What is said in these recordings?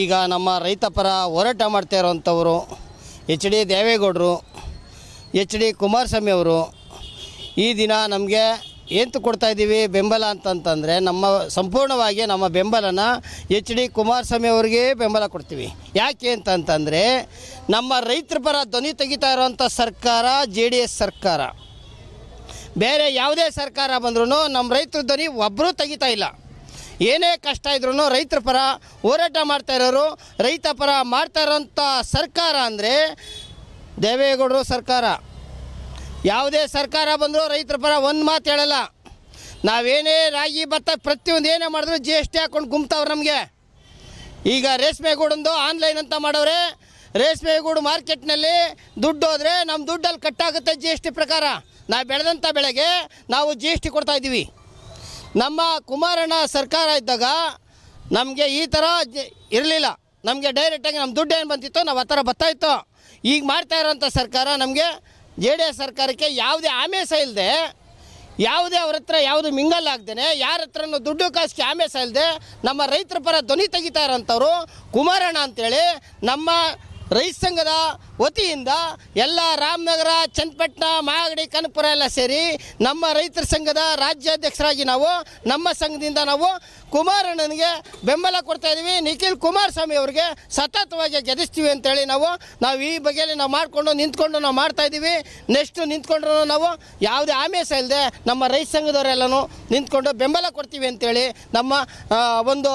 ಈಗ ನಮ್ಮ ರೈತ ಪರ ಹೋರಾಟ ಮಾಡ್ತಾ ಇರುವಂಥವರು ಎಚ್ ಡಿ ದೇವೇಗೌಡರು ಎಚ್ ಡಿ ಕುಮಾರಸ್ವಾಮಿ ಅವರು ಈ ದಿನ ನಮಗೆ ಎಂತು ಕೊಡ್ತಾಯಿದ್ದೀವಿ ಬೆಂಬಲ ಅಂತಂತಂದರೆ ನಮ್ಮ ಸಂಪೂರ್ಣವಾಗಿ ನಮ್ಮ ಬೆಂಬಲನ ಎಚ್ ಡಿ ಕುಮಾರಸ್ವಾಮಿ ಅವ್ರಿಗೆ ಬೆಂಬಲ ಕೊಡ್ತೀವಿ ಯಾಕೆ ಅಂತಂತಂದರೆ ನಮ್ಮ ರೈತರ ಪರ ಧ್ವನಿ ತೆಗಿತಾ ಇರೋವಂಥ ಸರ್ಕಾರ ಜೆ ಡಿ ಎಸ್ ಸರ್ಕಾರ ಬೇರೆ ಯಾವುದೇ ಸರ್ಕಾರ ಬಂದ್ರೂ ನಮ್ಮ ರೈತರ ಧ್ವನಿ ಒಬ್ಬರೂ ತೆಗಿತಾ ಇಲ್ಲ ಏನೇ ಕಷ್ಟ ಇದ್ರೂ ರೈತರ ಪರ ಹೋರಾಟ ಮಾಡ್ತಾ ಇರೋರು ರೈತ ಪರ ಮಾಡ್ತಾ ಇರೋಂಥ ಸರ್ಕಾರ ಅಂದರೆ ದೇವೇಗೌಡರು ಸರ್ಕಾರ ಯಾವುದೇ ಸರ್ಕಾರ ಬಂದರೂ ರೈತರ ಪರ ಒಂದು ಮಾತು ಹೇಳಲ್ಲ ನಾವೇನೇ ರಾಗಿ ಭತ್ತ ಪ್ರತಿಯೊಂದು ಏನೇ ಮಾಡಿದ್ರು ಜಿ ಎಸ್ ಟಿ ಹಾಕ್ಕೊಂಡು ಗುಮ್ತಾವ್ರು ನಮಗೆ ಈಗ ರೇಷ್ಮೆಗೂಡಂದು ಆನ್ಲೈನ್ ಅಂತ ಮಾಡೋರೆ ಗೂಡು ಮಾರ್ಕೆಟ್ನಲ್ಲಿ ದುಡ್ಡು ಹೋದರೆ ನಮ್ಮ ದುಡ್ಡಲ್ಲಿ ಕಟ್ಟಾಗುತ್ತೆ ಜಿ ಎಸ್ ಟಿ ಪ್ರಕಾರ ನಾವು ಬೆಳೆದಂಥ ಬೆಳೆಗೆ ನಾವು ಜಿ ಎಸ್ ಟಿ ಕೊಡ್ತಾಯಿದ್ದೀವಿ ನಮ್ಮ ಕುಮಾರಣ್ಣ ಸರ್ಕಾರ ಇದ್ದಾಗ ನಮಗೆ ಈ ಥರ ಇರಲಿಲ್ಲ ನಮಗೆ ಡೈರೆಕ್ಟಾಗಿ ನಮ್ಮ ದುಡ್ಡು ಏನು ಬಂತಿತ್ತು ನಾವು ಆ ಥರ ಬರ್ತಾಯಿತ್ತು ಈಗ ಮಾಡ್ತಾ ಇರೋಂಥ ಸರ್ಕಾರ ನಮಗೆ ಜೆ ಡಿ ಎಸ್ ಸರ್ಕಾರಕ್ಕೆ ಯಾವುದೇ ಸಹ ಇಲ್ಲದೆ ಯಾವುದೇ ಅವ್ರ ಹತ್ರ ಯಾವುದು ಮಿಂಗಲ್ ಆಗ್ದೇ ಯಾರ ಹತ್ರನೂ ದುಡ್ಡು ಕಾಸಿಗೆ ಆಮೇಸ ಇಲ್ಲದೆ ನಮ್ಮ ರೈತರ ಪರ ಧ್ವನಿ ತೆಗಿತಾ ಇರೋಂಥವ್ರು ಕುಮಾರಣ್ಣ ಅಂತೇಳಿ ನಮ್ಮ ರೈತ ಸಂಘದ ವತಿಯಿಂದ ಎಲ್ಲ ರಾಮನಗರ ಚನ್ನಪಟ್ಟಣ ಮಾಗಡಿ ಕನಪುರ ಎಲ್ಲ ಸೇರಿ ನಮ್ಮ ರೈತರ ಸಂಘದ ರಾಜ್ಯಾಧ್ಯಕ್ಷರಾಗಿ ನಾವು ನಮ್ಮ ಸಂಘದಿಂದ ನಾವು ಕುಮಾರಣ್ಣನಿಗೆ ಬೆಂಬಲ ಕೊಡ್ತಾ ಇದ್ದೀವಿ ನಿಖಿಲ್ ಕುಮಾರಸ್ವಾಮಿ ಅವರಿಗೆ ಸತತವಾಗಿ ಗೆದಿಸ್ತೀವಿ ಅಂತೇಳಿ ನಾವು ನಾವು ಈ ಬಗೆಯಲ್ಲಿ ನಾವು ಮಾಡಿಕೊಂಡು ನಿಂತ್ಕೊಂಡು ನಾವು ಮಾಡ್ತಾ ಇದ್ದೀವಿ ನೆಕ್ಸ್ಟ್ ನಿಂತ್ಕೊಂಡ್ರೂ ನಾವು ಯಾವುದೇ ಆಮೇಷ ಇಲ್ಲದೆ ನಮ್ಮ ರೈತ ಸಂಘದವರೆಲ್ಲನೂ ನಿಂತ್ಕೊಂಡು ಬೆಂಬಲ ಕೊಡ್ತೀವಿ ಅಂತೇಳಿ ನಮ್ಮ ಒಂದು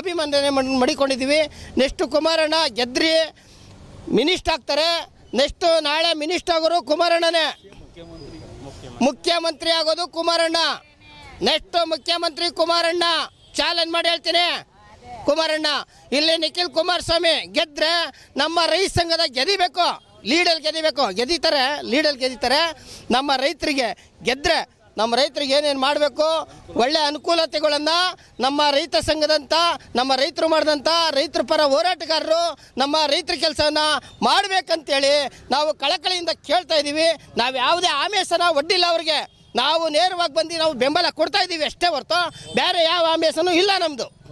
ಅಭಿಮಂದನೆ ಮಡಿಕೊಂಡಿದ್ದೀವಿ ನೆಕ್ಸ್ಟು ಕುಮಾರಣ್ಣ ಗೆದ್ರಿ ಮಿನಿಸ್ಟ್ ಆಗ್ತಾರೆ ನೆಕ್ಸ್ಟ್ ನಾಳೆ ಮಿನಿಸ್ಟ್ ಆಗೋರು ಕುಮಾರಣ್ಣನೇ ಮುಖ್ಯಮಂತ್ರಿ ಆಗೋದು ಕುಮಾರಣ್ಣ ನೆಕ್ಸ್ಟ್ ಮುಖ್ಯಮಂತ್ರಿ ಕುಮಾರಣ್ಣ ಚಾಲೆಂಜ್ ಮಾಡಿ ಹೇಳ್ತೀನಿ ಕುಮಾರಣ್ಣ ಇಲ್ಲಿ ನಿಖಿಲ್ ಕುಮಾರಸ್ವಾಮಿ ಗೆದ್ರೆ ನಮ್ಮ ರೈತ ಸಂಘದ ಗೆದಿಬೇಕು ಲೀಡಲ್ಲಿ ಗೆದಿಬೇಕು ಗೆದಿತಾರೆ ಲೀಡಲ್ಲಿ ಗೆದಿತಾರೆ ನಮ್ಮ ರೈತರಿಗೆ ಗೆದ್ರೆ ನಮ್ಮ ರೈತರಿಗೆ ಏನೇನು ಮಾಡಬೇಕು ಒಳ್ಳೆ ಅನುಕೂಲತೆಗಳನ್ನು ನಮ್ಮ ರೈತ ಸಂಘದಂಥ ನಮ್ಮ ರೈತರು ಮಾಡಿದಂಥ ರೈತರ ಪರ ಹೋರಾಟಗಾರರು ನಮ್ಮ ರೈತರ ಕೆಲಸನ ಮಾಡಬೇಕಂತೇಳಿ ನಾವು ಕಳಕಳಿಯಿಂದ ಕೇಳ್ತಾ ಇದ್ದೀವಿ ನಾವು ಯಾವುದೇ ಆಮೇಶನ ಒಡ್ಡಿಲ್ಲ ಅವರಿಗೆ ನಾವು ನೇರವಾಗಿ ಬಂದು ನಾವು ಬೆಂಬಲ ಕೊಡ್ತಾ ಇದ್ದೀವಿ ಅಷ್ಟೇ ಹೊರತು ಬೇರೆ ಯಾವ ಆಮೇಶನೂ ಇಲ್ಲ ನಮ್ಮದು